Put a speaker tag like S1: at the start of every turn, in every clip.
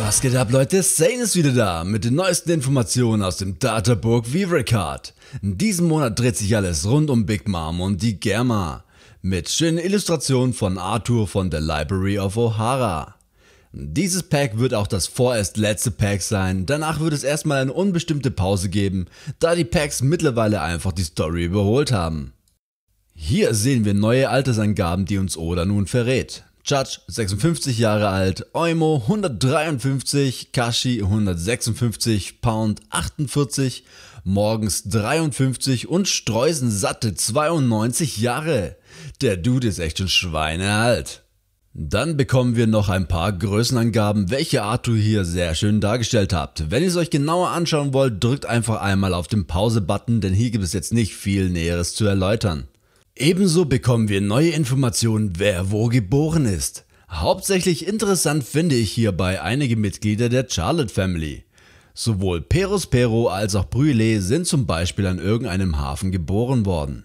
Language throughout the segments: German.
S1: Was geht ab, Leute? Zane ist wieder da mit den neuesten Informationen aus dem Databurg Vivre Card. In diesem Monat dreht sich alles rund um Big Mom und die Germa mit schönen Illustrationen von Arthur von der Library of O'Hara. Dieses Pack wird auch das vorerst letzte Pack sein, danach wird es erstmal eine unbestimmte Pause geben, da die Packs mittlerweile einfach die Story überholt haben. Hier sehen wir neue Altersangaben, die uns Oda nun verrät. Judge 56 Jahre alt, Oimo 153, Kashi 156, Pound 48, Morgens 53 und Streusen satte 92 Jahre. Der Dude ist echt ein Schweinealt. Dann bekommen wir noch ein paar Größenangaben, welche Arthur hier sehr schön dargestellt habt. Wenn ihr es euch genauer anschauen wollt, drückt einfach einmal auf den Pause-Button, denn hier gibt es jetzt nicht viel Näheres zu erläutern. Ebenso bekommen wir neue Informationen, wer wo geboren ist. Hauptsächlich interessant finde ich hierbei einige Mitglieder der Charlotte Family. Sowohl Perus Pero als auch Brûlé sind zum Beispiel an irgendeinem Hafen geboren worden.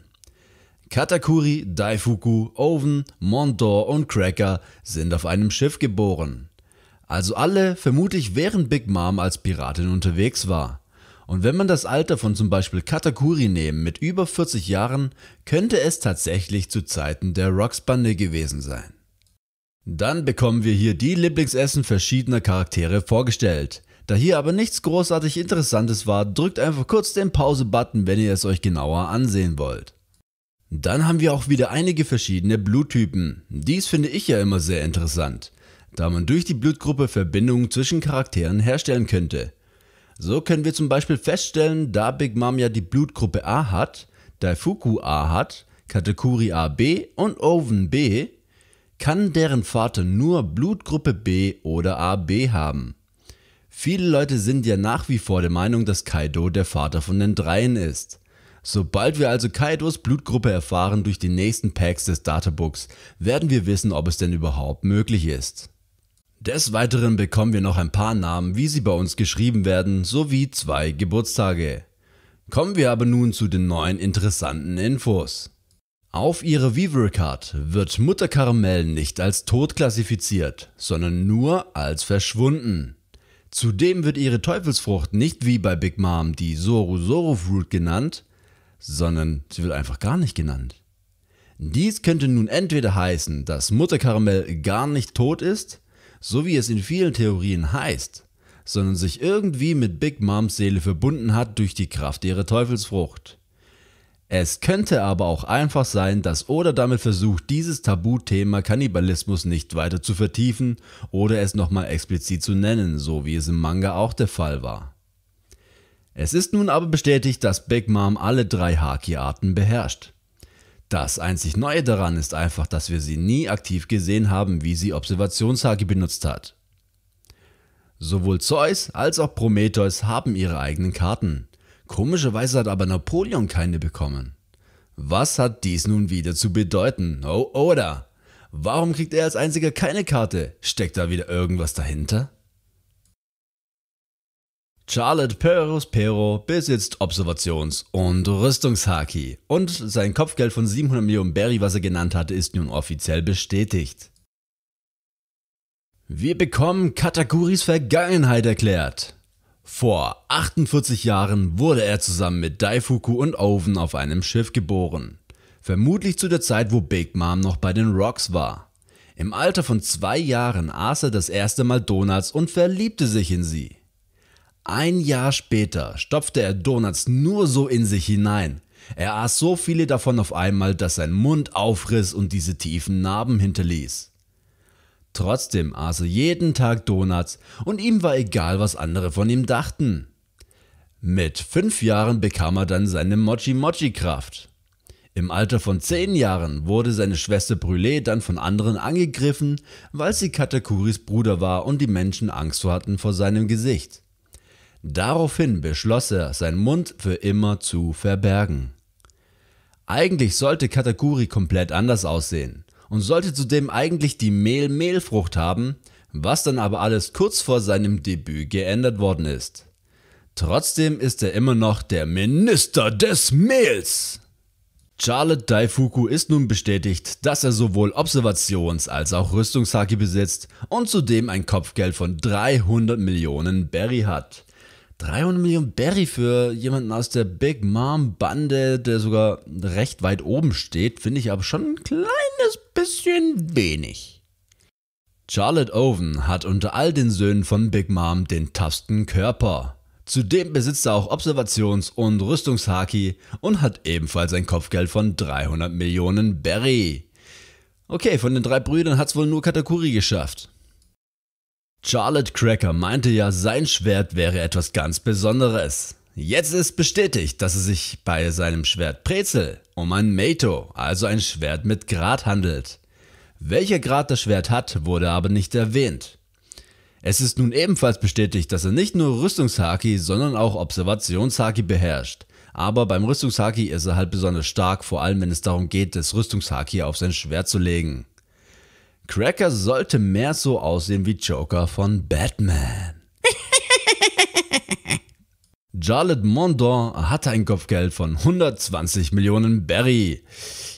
S1: Katakuri, Daifuku, Oven, Mondor und Cracker sind auf einem Schiff geboren. Also alle vermutlich während Big Mom als Piratin unterwegs war. Und wenn man das Alter von zum Beispiel Katakuri nehmen mit über 40 Jahren, könnte es tatsächlich zu Zeiten der Rockspanne gewesen sein. Dann bekommen wir hier die Lieblingsessen verschiedener Charaktere vorgestellt. Da hier aber nichts großartig Interessantes war, drückt einfach kurz den Pause-Button, wenn ihr es euch genauer ansehen wollt. Dann haben wir auch wieder einige verschiedene Bluttypen. Dies finde ich ja immer sehr interessant, da man durch die Blutgruppe Verbindungen zwischen Charakteren herstellen könnte. So können wir zum Beispiel feststellen, da Big Mom ja die Blutgruppe A hat, Daifuku A hat, Katakuri AB und Oven B, kann deren Vater nur Blutgruppe B oder AB haben. Viele Leute sind ja nach wie vor der Meinung, dass Kaido der Vater von den dreien ist. Sobald wir also Kaidos Blutgruppe erfahren durch die nächsten Packs des Databooks, werden wir wissen, ob es denn überhaupt möglich ist. Des Weiteren bekommen wir noch ein paar Namen, wie sie bei uns geschrieben werden, sowie zwei Geburtstage. Kommen wir aber nun zu den neuen interessanten Infos. Auf ihrer Weaver Card wird Mutter Karamell nicht als tot klassifiziert, sondern nur als verschwunden. Zudem wird ihre Teufelsfrucht nicht wie bei Big Mom die Soru Soru Fruit genannt, sondern sie wird einfach gar nicht genannt. Dies könnte nun entweder heißen, dass Mutter Karamell gar nicht tot ist so wie es in vielen Theorien heißt, sondern sich irgendwie mit Big Moms Seele verbunden hat durch die Kraft ihrer Teufelsfrucht. Es könnte aber auch einfach sein, dass Oda damit versucht, dieses Tabuthema Kannibalismus nicht weiter zu vertiefen oder es nochmal explizit zu nennen, so wie es im Manga auch der Fall war. Es ist nun aber bestätigt, dass Big Mom alle drei Haki-Arten beherrscht. Das einzig Neue daran ist einfach, dass wir sie nie aktiv gesehen haben, wie sie Observationshaki benutzt hat. Sowohl Zeus als auch Prometheus haben ihre eigenen Karten. Komischerweise hat aber Napoleon keine bekommen. Was hat dies nun wieder zu bedeuten? Oh, oder? Warum kriegt er als einziger keine Karte? Steckt da wieder irgendwas dahinter? Charlotte Perospero besitzt Observations- und Rüstungshaki und sein Kopfgeld von 700 Millionen Berry, was er genannt hatte, ist nun offiziell bestätigt. Wir bekommen Katakuris Vergangenheit erklärt. Vor 48 Jahren wurde er zusammen mit Daifuku und Oven auf einem Schiff geboren. Vermutlich zu der Zeit, wo Big Mom noch bei den Rocks war. Im Alter von zwei Jahren aß er das erste Mal Donuts und verliebte sich in sie. Ein Jahr später stopfte er Donuts nur so in sich hinein. Er aß so viele davon auf einmal, dass sein Mund aufriss und diese tiefen Narben hinterließ. Trotzdem aß er jeden Tag Donuts und ihm war egal, was andere von ihm dachten. Mit fünf Jahren bekam er dann seine Mochi-Mochi-Kraft. Im Alter von zehn Jahren wurde seine Schwester Brûlé dann von anderen angegriffen, weil sie Katakuris Bruder war und die Menschen Angst hatten vor seinem Gesicht. Daraufhin beschloss er, seinen Mund für immer zu verbergen. Eigentlich sollte Katakuri komplett anders aussehen und sollte zudem eigentlich die Mehl-Mehlfrucht haben, was dann aber alles kurz vor seinem Debüt geändert worden ist. Trotzdem ist er immer noch der Minister des Mehls. Charlotte Daifuku ist nun bestätigt, dass er sowohl Observations- als auch Rüstungshaki besitzt und zudem ein Kopfgeld von 300 Millionen Berry hat, 300 Millionen Barry für jemanden aus der Big Mom Bande, der sogar recht weit oben steht, finde ich aber schon ein kleines bisschen wenig. Charlotte Owen hat unter all den Söhnen von Big Mom den toughsten Körper. Zudem besitzt er auch Observations- und Rüstungshaki und hat ebenfalls ein Kopfgeld von 300 Millionen Barry. Okay, von den drei Brüdern hat es wohl nur Katakuri geschafft. Charlotte Cracker meinte ja, sein Schwert wäre etwas ganz Besonderes. Jetzt ist bestätigt, dass es sich bei seinem Schwert Prezel um ein Mato, also ein Schwert mit Grad handelt. Welcher Grad das Schwert hat, wurde aber nicht erwähnt. Es ist nun ebenfalls bestätigt, dass er nicht nur Rüstungshaki, sondern auch Observationshaki beherrscht. Aber beim Rüstungshaki ist er halt besonders stark, vor allem wenn es darum geht, das Rüstungshaki auf sein Schwert zu legen. Cracker sollte mehr so aussehen wie Joker von Batman. Jarlett Mondor hatte ein Kopfgeld von 120 Millionen Barry.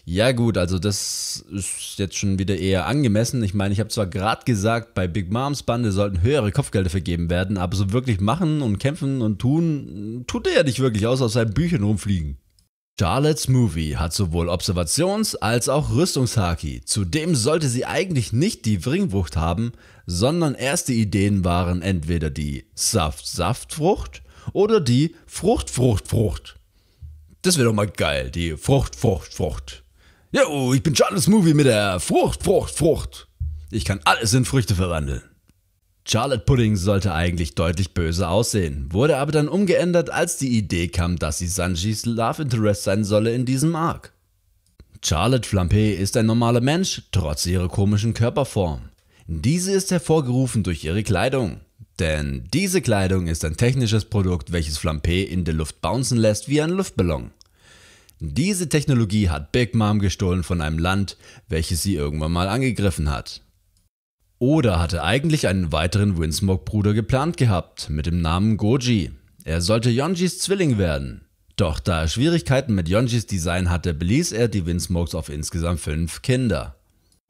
S1: Ja gut, also das ist jetzt schon wieder eher angemessen. Ich meine, ich habe zwar gerade gesagt, bei Big Moms Bande sollten höhere Kopfgelder vergeben werden, aber so wirklich machen und kämpfen und tun, tut er ja nicht wirklich aus, aus seinen Büchern rumfliegen. Charlotte's Movie hat sowohl Observations- als auch Rüstungshaki. Zudem sollte sie eigentlich nicht die Wringwucht haben, sondern erste Ideen waren entweder die saft saft frucht oder die Frucht-Frucht-Frucht. Das wäre doch mal geil, die Frucht-Frucht-Frucht. Jo, ich bin Charlotte's Movie mit der Frucht-Frucht-Frucht. Ich kann alles in Früchte verwandeln. Charlotte Pudding sollte eigentlich deutlich böse aussehen, wurde aber dann umgeändert, als die Idee kam, dass sie Sanjis Love Interest sein solle in diesem Arc. Charlotte Flampe ist ein normaler Mensch, trotz ihrer komischen Körperform. Diese ist hervorgerufen durch ihre Kleidung. Denn diese Kleidung ist ein technisches Produkt, welches Flampe in der Luft bouncen lässt wie ein Luftballon. Diese Technologie hat Big Mom gestohlen von einem Land, welches sie irgendwann mal angegriffen hat. Oda hatte eigentlich einen weiteren Windsmoke-Bruder geplant gehabt, mit dem Namen Goji. Er sollte Yonjis Zwilling werden. Doch da er Schwierigkeiten mit Yonjis Design hatte, beließ er die Windsmokes auf insgesamt fünf Kinder.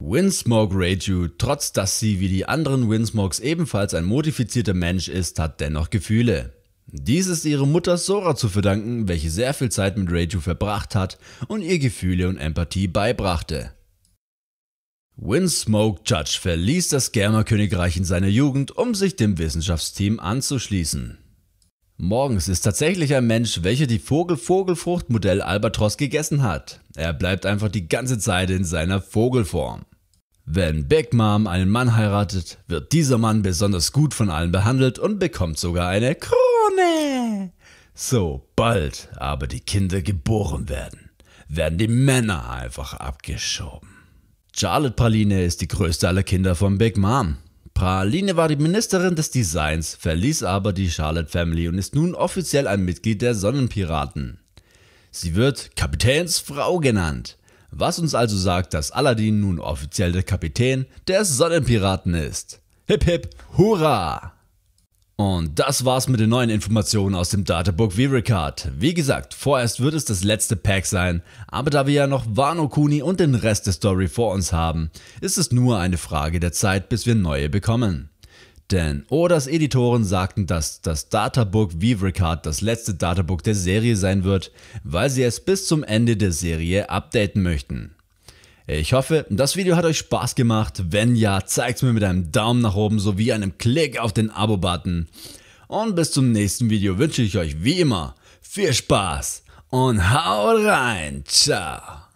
S1: Windsmoke Reiju, trotz dass sie wie die anderen Windsmokes ebenfalls ein modifizierter Mensch ist, hat dennoch Gefühle. Dies ist ihrer Mutter Sora zu verdanken, welche sehr viel Zeit mit Reiju verbracht hat und ihr Gefühle und Empathie beibrachte. Winsmoke Judge verließ das Germa-Königreich in seiner Jugend, um sich dem Wissenschaftsteam anzuschließen. Morgens ist tatsächlich ein Mensch, welcher die Vogel-Vogelfrucht-Modell Albatros gegessen hat. Er bleibt einfach die ganze Zeit in seiner Vogelform. Wenn Big Mom einen Mann heiratet, wird dieser Mann besonders gut von allen behandelt und bekommt sogar eine Krone. Sobald aber die Kinder geboren werden, werden die Männer einfach abgeschoben. Charlotte Praline ist die größte aller Kinder von Big Mom. Praline war die Ministerin des Designs, verließ aber die Charlotte Family und ist nun offiziell ein Mitglied der Sonnenpiraten. Sie wird Kapitänsfrau genannt, was uns also sagt, dass Aladdin nun offiziell der Kapitän der Sonnenpiraten ist. Hip hip, hurra! Und das war's mit den neuen Informationen aus dem Databook V-Recard. Wie gesagt, vorerst wird es das letzte Pack sein, aber da wir ja noch Wano Kuni und den Rest der Story vor uns haben, ist es nur eine Frage der Zeit, bis wir neue bekommen. Denn Odas Editoren sagten, dass das Databook Vivrecard das letzte Databook der Serie sein wird, weil sie es bis zum Ende der Serie updaten möchten. Ich hoffe, das Video hat euch Spaß gemacht. Wenn ja, zeigt es mir mit einem Daumen nach oben sowie einem Klick auf den Abo-Button. Und bis zum nächsten Video wünsche ich euch wie immer viel Spaß und haut rein. Ciao.